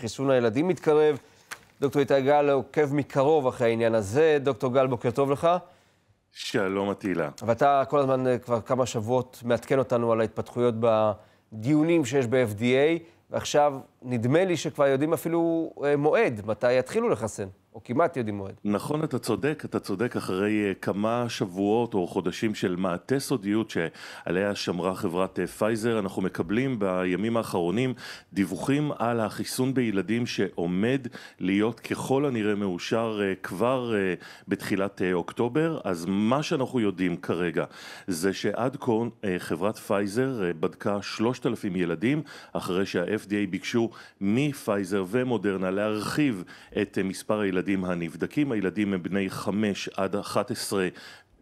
חיסון הילדים מתקרב. דוקטור איתי גל עוקב מקרוב אחרי העניין הזה. דוקטור גל, בוקר טוב לך. שלום, עטילה. ואתה כל הזמן, אה, כבר כמה שבועות, מעדכן אותנו על ההתפתחויות בדיונים שיש ב-FDA, ועכשיו נדמה לי שכבר יודעים אפילו אה, מועד, מתי יתחילו לחסן, או כמעט יודעים מועד. נכון, אתה צודק, אתה צודק, אחרי אה, כמה שבועות או חודשים של מעטה סודיות שעליה שמרה חברת אה, פייזר, אנחנו מקבלים בימים האחרונים דיווחים על החיסון בילדים שעומד להיות ככל הנראה מאושר כבר בתחילת אוקטובר, אז מה שאנחנו יודעים כרגע זה שעד כה חברת פייזר בדקה 3,000 ילדים, אחרי שה-FDA ביקשו מפייזר ומודרנה להרחיב את אה, מספר הילדים הנבדקים, הילדים הם בני 5 עד 11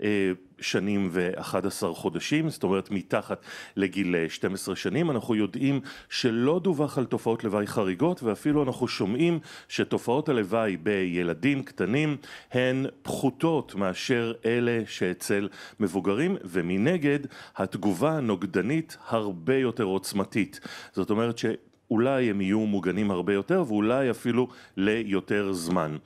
אה, שנים ו-11 חודשים, זאת אומרת מתחת לגיל 12 אה, שנים. אנחנו יודעים שלא דווח על תופעות לוואי חריגות ואפילו אנחנו שומעים שתופעות הלוואי בילדים קטנים הן פחותות מאשר אלה שאצל מבוגרים ומנגד התגובה הנוגדנית הרבה יותר עוצמתית. זאת אומרת ש... אולי הם יהיו מוגנים הרבה יותר ואולי אפילו ליותר זמן.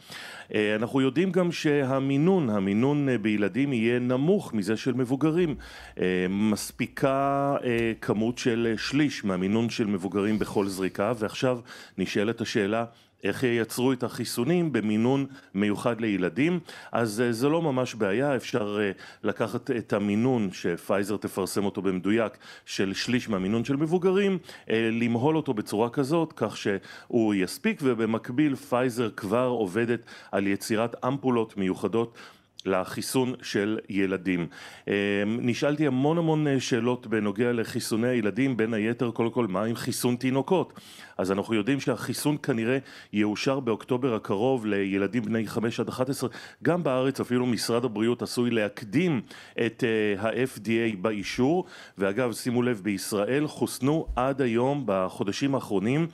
אה, אנחנו יודעים גם שהמינון, המינון אה, בילדים יהיה נמוך מזה של מבוגרים. אה, מספיקה כמות של שליש מהמינון של מבוגרים בכל זריקה ועכשיו נשאלת השאלה איך ייצרו את החיסונים במינון מיוחד לילדים, אז אה, זה לא ממש בעיה, אפשר אה, לקחת את המינון שפייזר תפרסם אותו במדויק של שליש מהמינון של מבוגרים, אה, למהול אותו בצורה כזאת כך שהוא יספיק ובמקביל פייזר כבר עובדת על יצירת אמפולות מיוחדות לחיסון של ילדים. נשאלתי המון המון שאלות בנוגע לחיסוני הילדים, בין היתר קודם כל מה עם חיסון תינוקות? אז אנחנו יודעים שהחיסון כנראה יאושר באוקטובר הקרוב לילדים בני 5 עד 11. גם בארץ אפילו משרד הבריאות עשוי להקדים את אה, ה-FDA באישור. ואגב, שימו לב, בישראל חוסנו עד היום, בחודשים האחרונים,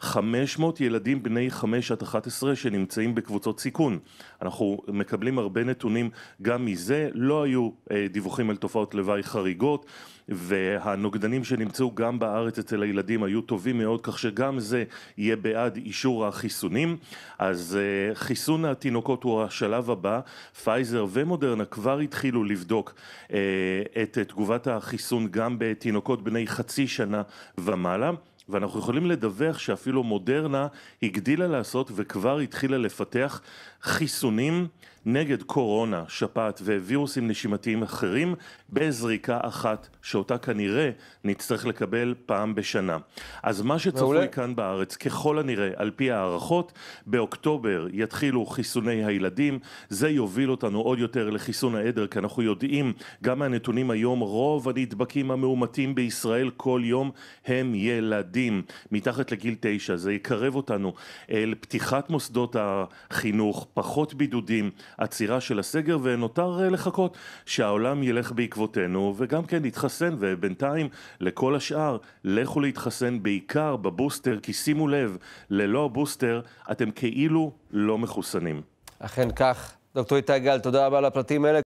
500 ילדים בני 5 עד 11 שנמצאים בקבוצות סיכון. אנחנו מקבלים הרבה נתונים גם מזה, לא היו אה, דיווחים על תופעות לוואי חריגות, והנוגדנים שנמצאו גם בארץ אצל הילדים היו טובים מאוד, כך שגם גם זה יהיה בעד אישור החיסונים. אז אה, חיסון התינוקות הוא השלב הבא, פייזר ומודרנה כבר התחילו לבדוק אה, את תגובת החיסון גם בתינוקות בני חצי שנה ומעלה. ואנחנו יכולים לדווח שאפילו מודרנה הגדילה לעשות וכבר התחילה לפתח חיסונים נגד קורונה, שפעת ווירוסים נשימתיים אחרים בזריקה אחת שאותה כנראה נצטרך לקבל פעם בשנה. אז מה שצפוי מעולה. כאן בארץ ככל הנראה על פי ההערכות, באוקטובר יתחילו חיסוני הילדים זה יוביל אותנו עוד יותר לחיסון העדר כי אנחנו יודעים גם מהנתונים היום רוב הנדבקים המאומתים בישראל כל יום הם ילדים ילדים מתחת לגיל תשע, זה יקרב אותנו אל אה, פתיחת מוסדות החינוך, פחות בידודים, עצירה של הסגר, ונותר אה, לחכות שהעולם ילך בעקבותינו, וגם כן להתחסן, ובינתיים לכל השאר, לכו להתחסן בעיקר בבוסטר, כי שימו לב, ללא הבוסטר אתם כאילו לא מחוסנים. אכן כך. דוקטור איתי גל, תודה רבה על הפרטים האלה.